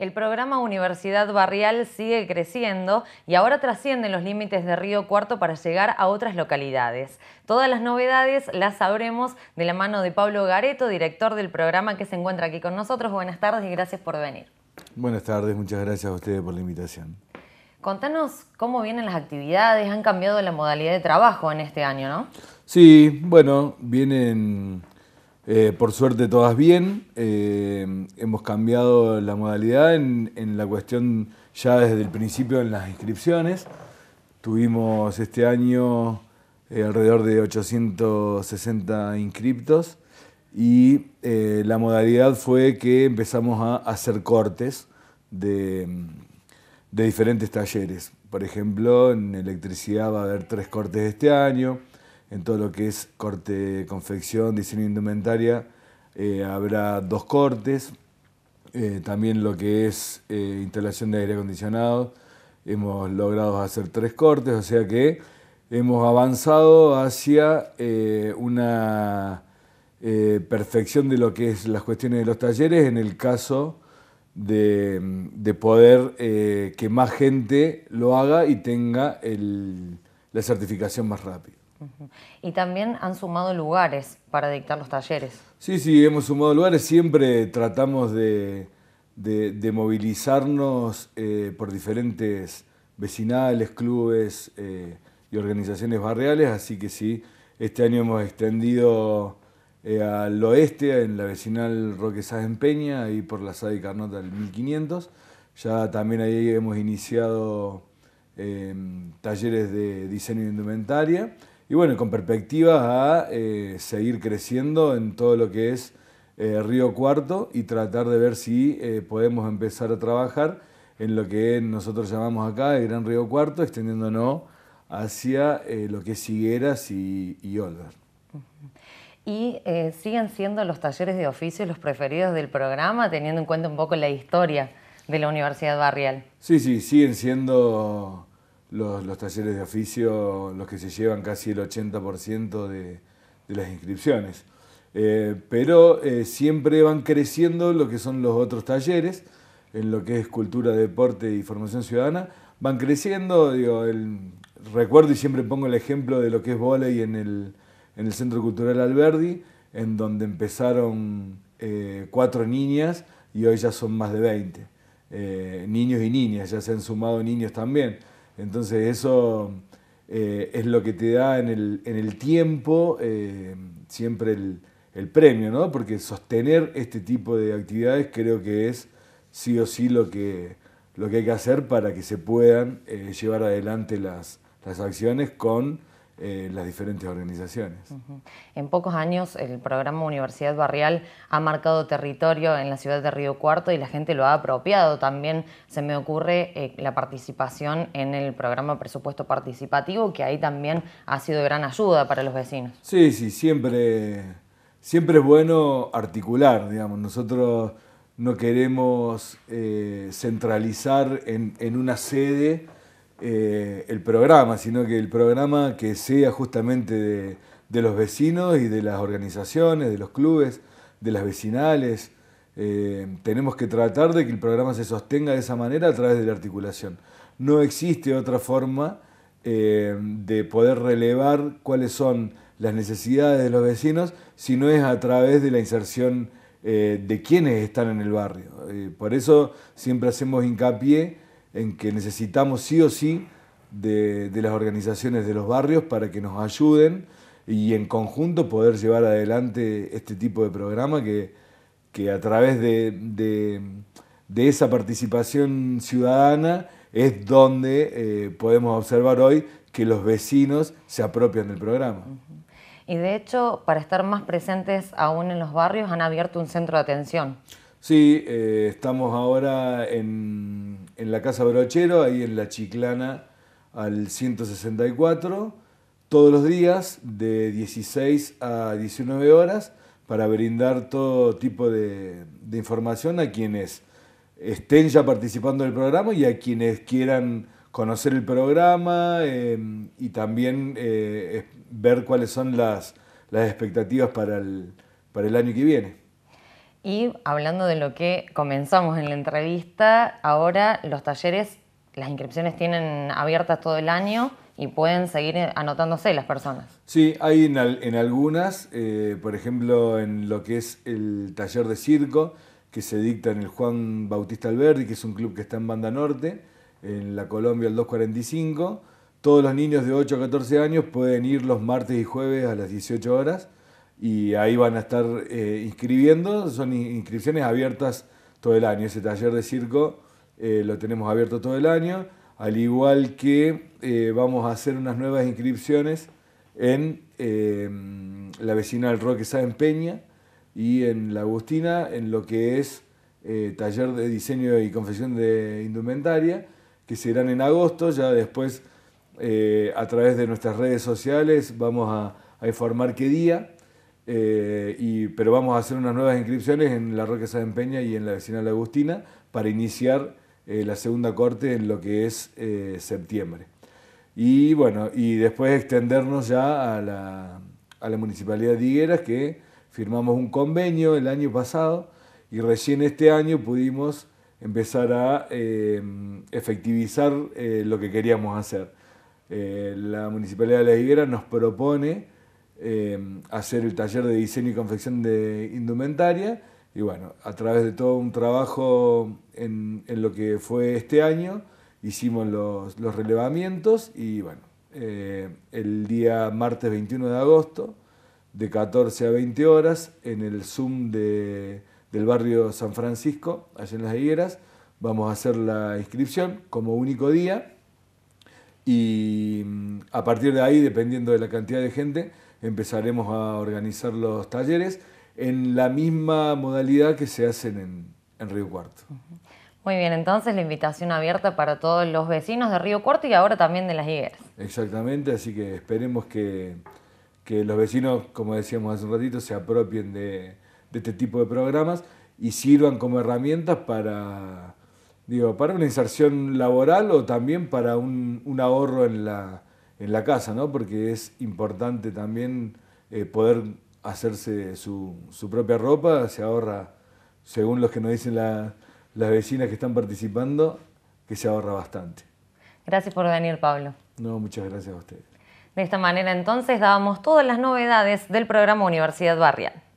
El programa Universidad Barrial sigue creciendo y ahora trasciende los límites de Río Cuarto para llegar a otras localidades. Todas las novedades las sabremos de la mano de Pablo Gareto, director del programa que se encuentra aquí con nosotros. Buenas tardes y gracias por venir. Buenas tardes, muchas gracias a ustedes por la invitación. Contanos cómo vienen las actividades, han cambiado la modalidad de trabajo en este año, ¿no? Sí, bueno, vienen eh, por suerte todas bien. Eh, hemos cambiado la modalidad en, la cuestión ya desde el principio en las inscripciones. Tuvimos este año eh, alrededor de 860 inscriptos y la modalidad fue que empezamos a hacer cortes de diferentes talleres. Por ejemplo, en electricidad va a haber tres cortes este año en todo lo que es corte, confección, diseño indumentaria, eh, habrá dos cortes, eh, también lo que es eh, instalación de aire acondicionado, hemos logrado hacer tres cortes, o sea que hemos avanzado hacia una perfección de lo que es las cuestiones de los talleres en el caso de, poder que más gente lo haga y tenga la certificación más rápida. Y también han sumado lugares para dictar los talleres. Sí, sí, hemos sumado lugares. Siempre tratamos de, movilizarnos eh, por diferentes vecinales, clubes eh, y organizaciones barriales. Así que sí, este año hemos extendido eh, al oeste, en la vecinal Roque en Peña, ahí por la Sada Carnota del 1500. Ya también ahí hemos iniciado em, talleres de diseño de indumentaria y bueno, con perspectivas a eh, seguir creciendo en todo lo que es eh, Río Cuarto y tratar de ver si eh, podemos empezar a trabajar en lo que nosotros llamamos acá el Gran Río Cuarto, extendiéndonos hacia lo que es Higueras y, y Y siguen siendo los talleres de oficio los preferidos del programa, teniendo en cuenta un poco la historia de la Universidad Barrial. Sí, sí, siguen siendo los, talleres de oficio los que se llevan casi el 80% de, de, las inscripciones. Eh, pero eh, siempre van creciendo lo que son los otros talleres, en lo que es cultura, deporte y formación ciudadana, van creciendo, digo, el, recuerdo y siempre pongo el ejemplo de lo que es volei en el, en el Centro Cultural Alberdi, en donde empezaron eh, cuatro niñas y hoy ya son más de 20. niños y niñas, ya se han sumado niños también. Entonces eso eh, es lo que te da en el, tiempo eh, siempre el, premio, ¿no? Porque sostener este tipo de actividades creo que es sí o sí lo que, lo que hay que hacer para que se puedan eh, llevar adelante las acciones con eh, las diferentes organizaciones. En pocos años el programa Universidad Barrial ha marcado territorio en la ciudad de Río Cuarto y la gente lo ha apropiado. También se me ocurre eh, la participación en el programa Presupuesto Participativo, que ahí también ha sido de gran ayuda para los vecinos. Sí, sí, siempre, siempre es bueno articular, digamos. Nosotros no queremos eh, centralizar en una sede eh, el programa, sino que el programa que sea justamente de, los vecinos y de las organizaciones, de los clubes, de las vecinales. Eh, tenemos que tratar de que el programa se sostenga de esa manera a través de la articulación. No existe otra forma eh, de poder relevar cuáles son las necesidades de los vecinos si no es a través de la inserción de quienes están en el barrio. por eso siempre hacemos hincapié en que necesitamos sí o sí de, las organizaciones de los barrios para que nos ayuden y en conjunto poder llevar adelante este tipo de programa que, que a través de, esa participación ciudadana es donde eh, podemos observar hoy que los vecinos se apropian del programa. Y de hecho, para estar más presentes aún en los barrios, han abierto un centro de atención. Sí, eh, estamos ahora en, en la Casa Brochero, ahí en La Chiclana, al 164, todos los días de 16 a 19 horas, para brindar todo tipo de, información a quienes estén ya participando del programa y a quienes quieran conocer el programa em, y también eh, ver cuáles son las, las expectativas para el, para el año que viene. Y hablando de lo que comenzamos en la entrevista, ahora los talleres, las inscripciones tienen abiertas todo el año y pueden seguir anotándose las personas. Sí, hay en, algunas, eh, por ejemplo, en lo que es el taller de circo que se dicta en el Juan Bautista Alberdi, que es un club que está en Banda Norte, en la Colombia el 245. Todos los niños de 8 a 14 años pueden ir los martes y jueves a las 18 horas y ahí van a estar eh, inscribiendo. Son inscripciones abiertas todo el año. Ese taller de circo eh, lo tenemos abierto todo el año, al igual que eh, vamos a hacer unas nuevas inscripciones en em, la vecina del Roque Sáenz Peña y en la Agustina, en lo que es taller de diseño y confección de indumentaria, que serán en agosto, ya después a través de nuestras redes sociales vamos a informar qué día eh, y, pero vamos a hacer unas nuevas inscripciones en la Roca de Peña y en la vecina La Agustina para iniciar eh, la segunda corte en lo que es eh, septiembre. Y bueno, y después extendernos ya a la, a la Municipalidad de Higueras, que firmamos un convenio el año pasado y recién este año pudimos empezar a efectivizar lo que queríamos hacer. la Municipalidad de La Higuera nos propone Em, hacer el taller de diseño y confección de indumentaria. Y bueno, a través de todo un trabajo en, lo que fue este año, hicimos los, relevamientos y bueno, eh, el día martes 21 de agosto, de 14 a 20 horas, en el Zoom del barrio San Francisco, allá en las Higueras, vamos a hacer la inscripción como único día y mm, a partir de ahí, dependiendo de la cantidad de gente, empezaremos a organizar los talleres en la misma modalidad que se hacen en, Río Cuarto. Muy bien, entonces la invitación abierta para todos los vecinos de Río Cuarto y ahora también de las higueras. Exactamente, así que esperemos que, los vecinos, como decíamos hace un ratito, se apropien de, este tipo de programas y sirvan como herramientas para, digo, para una inserción laboral o también para un ahorro en la, en la casa, ¿no? Porque es importante también eh, poder hacerse su, propia ropa, se ahorra, según los que nos dicen las vecinas que están participando, que se ahorra bastante. Gracias por venir, Pablo. No, muchas gracias a ustedes. De esta manera entonces dábamos todas las novedades del programa Universidad Barrial.